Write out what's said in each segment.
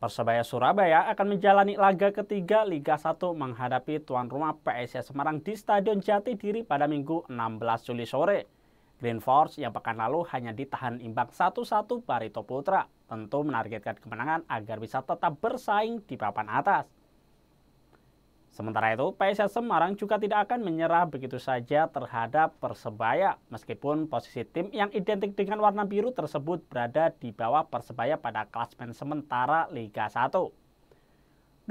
Persebaya Surabaya akan menjalani laga ketiga Liga 1 menghadapi tuan rumah PSS Semarang di Stadion Jati Diri pada Minggu 16 Juli sore. Green Force yang pekan lalu hanya ditahan imbang satu-satu Barito Putra tentu menargetkan kemenangan agar bisa tetap bersaing di papan atas. Sementara itu, PSS Semarang juga tidak akan menyerah begitu saja terhadap Persebaya, meskipun posisi tim yang identik dengan warna biru tersebut berada di bawah Persebaya pada klasmen sementara Liga 1.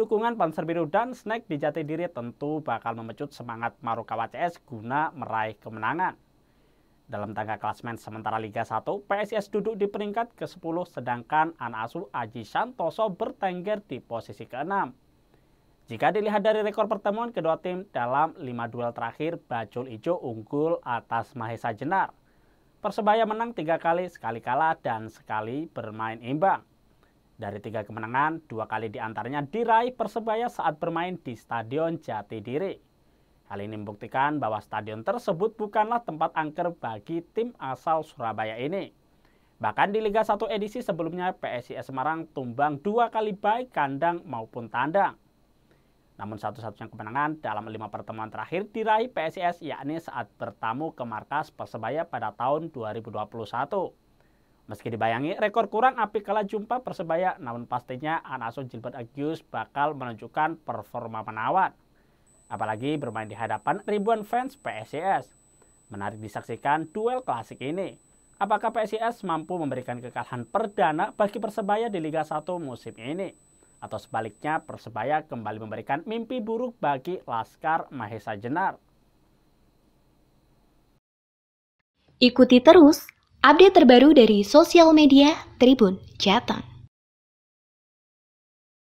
Dukungan Panser Biru dan Snack di jati diri tentu bakal memecut semangat Marukawa CS guna meraih kemenangan. Dalam tangga klasmen sementara Liga 1, PSS duduk di peringkat ke-10 sedangkan Anasu Aji Santoso bertengger di posisi ke-6. Jika dilihat dari rekor pertemuan kedua tim dalam lima duel terakhir, Bajul Ijo unggul atas Mahesa Jenar. Persebaya menang tiga kali, sekali kalah, dan sekali bermain imbang. Dari tiga kemenangan, dua kali diantaranya diraih Persebaya saat bermain di Stadion Jatidiri. Hal ini membuktikan bahwa stadion tersebut bukanlah tempat angker bagi tim asal Surabaya ini. Bahkan di Liga 1 edisi sebelumnya, PSIS Semarang tumbang dua kali baik kandang maupun tandang. Namun satu-satunya kemenangan dalam lima pertemuan terakhir diraih PSIS yakni saat bertamu ke markas Persebaya pada tahun 2021. Meski dibayangi rekor kurang api kala jumpa Persebaya, namun pastinya Anasun Gilbert Agius bakal menunjukkan performa menawan. Apalagi bermain di hadapan ribuan fans PSIS. Menarik disaksikan duel klasik ini. Apakah PSIS mampu memberikan kekalahan perdana bagi Persebaya di Liga 1 musim ini? Atau sebaliknya, Persebaya kembali memberikan mimpi buruk bagi Laskar Mahesa Jenar. Ikuti terus update terbaru dari sosial media Tribun Jateng.